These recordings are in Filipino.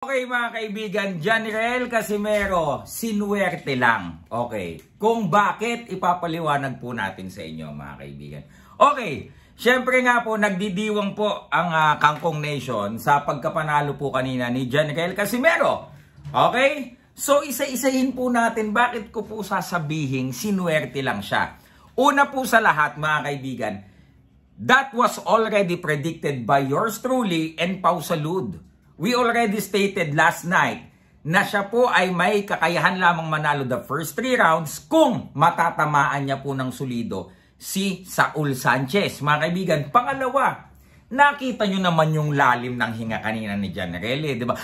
Okay mga kaibigan, Janrel Casimero, sinuwerte lang. Okay, kung bakit ipapaliwanag po natin sa inyo mga kaibigan. Okay, syempre nga po nagdidiwang po ang uh, Kangkong Nation sa pagkapanalo po kanina ni Janrel Casimero. Okay, so isa-isahin po natin bakit ko po sasabihin sinuwerte lang siya. Una po sa lahat mga kaibigan, that was already predicted by yours truly and Pausalud we already stated last night na siya po ay may kakayahan lamang manalo the first three rounds kung matatamaan niya po ng solido si Saul Sanchez. Mga kaibigan, pangalawa, nakita nyo naman yung lalim ng hinga kanina ni Gianrelli, di ba?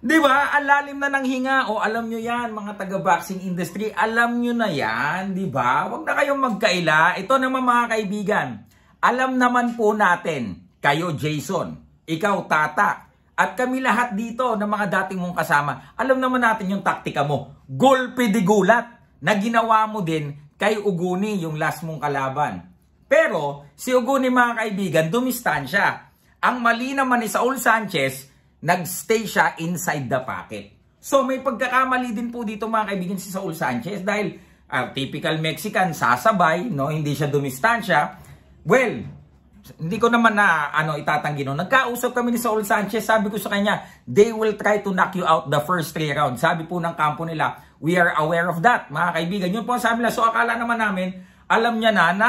Di ba? Ang lalim na ng hinga. O alam nyo yan, mga taga-boxing industry, alam nyo na yan, di ba? Huwag na kayong magkaila. Ito naman mga kaibigan, alam naman po natin, kayo Jason, ikaw Tata, at kami lahat dito ng mga dating mong kasama, alam naman natin yung taktika mo. Golpe di gulat na ginawa mo din kay Uguni yung last mong kalaban. Pero si Uguni mga kaibigan, dumistan siya. Ang mali naman ni Saul Sanchez, nagstay siya inside the pocket. So may pagkakamali din po dito mga kaibigan si Saul Sanchez dahil uh, typical Mexican, sasabay, no? hindi siya dumistansya. Well, hindi ko naman na ano itatanggi no. Nagkausap kami ni Saul Sanchez, sabi ko sa kanya, they will try to knock you out the first three rounds. Sabi po ng kampo nila, we are aware of that, mga kaibigan. Yun po ang sabi nila. So akala naman namin, alam niya na na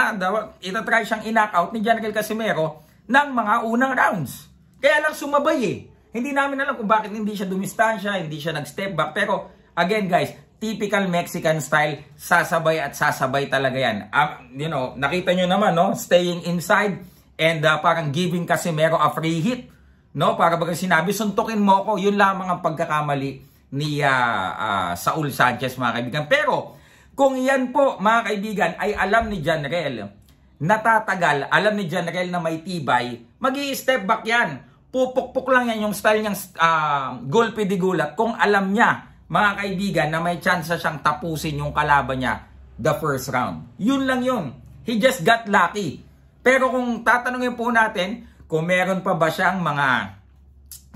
itatry siyang in-knockout ni Jankel Casimero ng mga unang rounds. Kaya lang sumabay eh. Hindi namin alam kung bakit hindi siya dumistansya, hindi siya nag-step back. Pero again guys, typical Mexican style, sasabay at sasabay talaga yan. Um, you know, nakita nyo naman, no? Staying inside, And uh, parang giving Casimero a free hit. No? Para bagang sinabi, suntukin mo ko. Yun lamang ang pagkakamali ni uh, uh, Saul Sanchez mga kaibigan. Pero kung yan po mga kaibigan ay alam ni Janrel natatagal, alam ni Janrel na may tibay, mag step back yan. Pupukpok lang yan yung style niyang uh, golpe de gulat kung alam niya mga kaibigan na may chance siyang tapusin yung kalaban niya the first round. Yun lang yun. He just got lucky. Pero kung tatanungin po natin kung meron pa ba siyang mga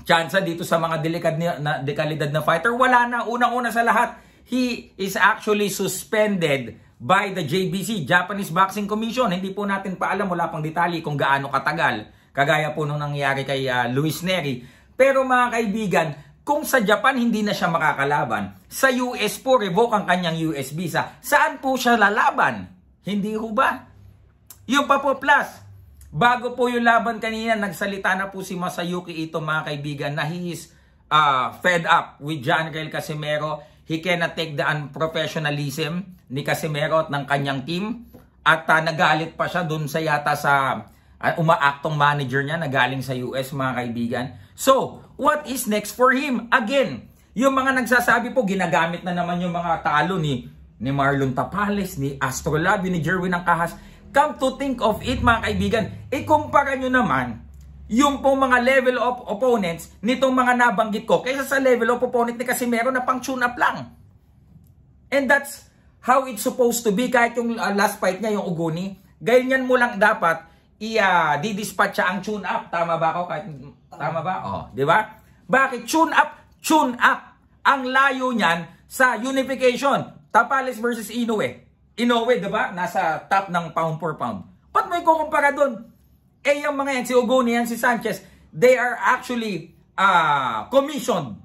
tsansa dito sa mga delikad na, dekalidad na fighter, wala na. Unang-una sa lahat, he is actually suspended by the JBC, Japanese Boxing Commission. Hindi po natin paalam, wala pang detalye kung gaano katagal. Kagaya po nung nangyari kay uh, Luis Neri. Pero mga kaibigan, kung sa Japan hindi na siya makakalaban, sa US po revoke ang kanyang US visa, saan po siya lalaban? Hindi ho ba? Yung pa po plus, bago po yung laban kanina, nagsalita na po si Masayuki ito mga kaibigan na he is uh, ah, fed up with John Gael Casimero. He cannot take the unprofessionalism ni Casimero at ng kanyang team. At uh, nagalit pa siya dun sa yata sa uh, umaaktong manager niya na galing sa US mga kaibigan. So, what is next for him? Again, yung mga nagsasabi po, ginagamit na naman yung mga talo ni, ni Marlon Tapales, ni Astrolabi, ni Jerwin Angkahas come to think of it mga kaibigan, ikumpara nyo naman yung pong mga level of opponents nitong mga nabanggit ko kaysa sa level of opponent ni Casimero na pang tune up lang. And that's how it's supposed to be kahit yung uh, last fight niya, yung Ugoni. Ganyan mo lang dapat ah, i-dispatch uh, ang tune up. Tama ba ako? Kahit, tama ba? Oh, di ba? Bakit? Tune up, tune up. Ang layo niyan sa unification. Tapales versus Inoue. Inoue, di ba? Nasa top ng pound for pound. Ba't may kukumpara doon? Eh, yung mga yan, si Ogoni yan, si Sanchez, they are actually uh, commissioned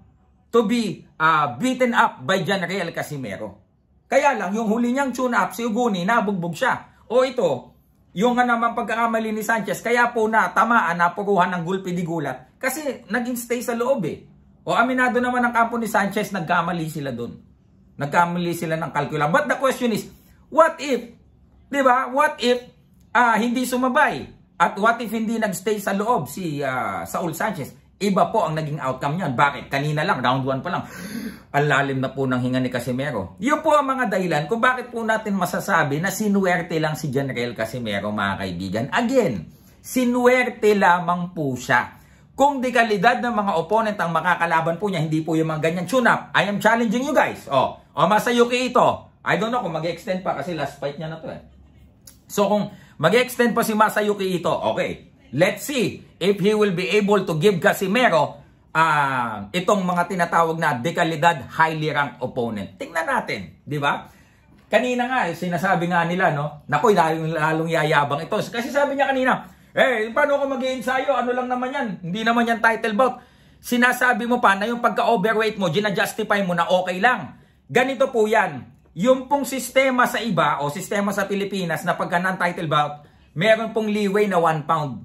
to be uh, beaten up by Janriel Casimero. Kaya lang, yung huli niyang tune-up, si Ogoni, nabugbog siya. O ito, yung nga naman pagkakamali ni Sanchez, kaya po na tamaan, napukuhan ng gulpi di gulat. Kasi naging stay sa loob eh. O aminado naman ang kampo ni Sanchez, nagkamali sila doon. Nagkamali sila ng kalkula. But the question is, What if, di ba, what if uh, hindi sumabay? At what if hindi nagstay sa loob si uh, Saul Sanchez? Iba po ang naging outcome niyan. Bakit? Kanina lang, round 1 pa lang, ang lalim na po ng hinga ni Casimero. Yun po ang mga dahilan kung bakit po natin masasabi na sinuwerte lang si General Casimero, mga kaibigan. Again, sinuwerte lamang po siya. Kung di kalidad ng mga opponent ang makakalaban po niya, hindi po yung mga ganyan tune up. I am challenging you guys. O, oh, o oh, Masayuki ito. I don't know kung mag-extend pa kasi last fight niya na to eh. So kung mag-extend pa si Masayuki ito, okay. Let's see if he will be able to give Casimero uh, itong mga tinatawag na dekalidad highly ranked opponent. Tingnan natin, di ba? Kanina nga, eh, sinasabi nga nila, no? Nakoy, lalong, lalong yayabang ito. Kasi sabi niya kanina, eh, paano ako mag ensayo Ano lang naman yan? Hindi naman yan title bout. Sinasabi mo pa na yung pagka-overweight mo, ginajustify mo na okay lang. Ganito po yan yung pong sistema sa iba o sistema sa Pilipinas na pagka non-title bout, meron pong leeway na 1 pound.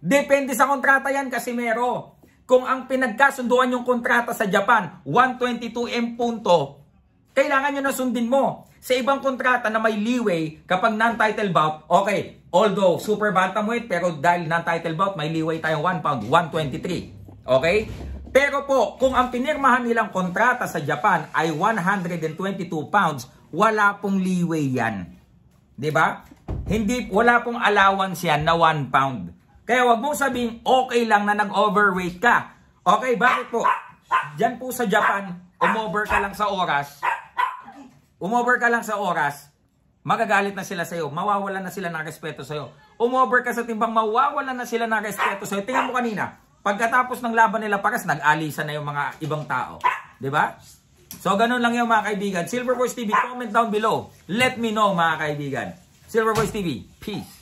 Depende sa kontrata yan kasi meron. Kung ang pinagkasunduan yung kontrata sa Japan, 122M punto, kailangan nyo na sundin mo. Sa ibang kontrata na may leeway kapag non-title bout, okay, although super bantamweight pero dahil non-title bout, may leeway tayong 1 pound, 123. Okay? Pero po, kung ang pinirmahan nilang kontrata sa Japan ay 122 pounds, wala pong leeway yan. 'Di ba? Hindi wala pong allowance yan na 1 pound. Kaya wag mong sabihin, okay lang na nag-overweight ka. Okay, bakit po? Diyan po sa Japan, umover ka lang sa oras. Umover ka lang sa oras, magagalit na sila sa'yo. Mawawalan na sila ng respeto sa'yo. Umover ka sa timbang, mawawalan na sila ng respeto sa'yo. Tingnan mo kanina, Pagkatapos ng laban nila pakas, nag-alisan na yung mga ibang tao. ba? Diba? So, ganun lang yung mga kaibigan. Silver Voice TV, comment down below. Let me know, mga kaibigan. Silver Voice TV, peace.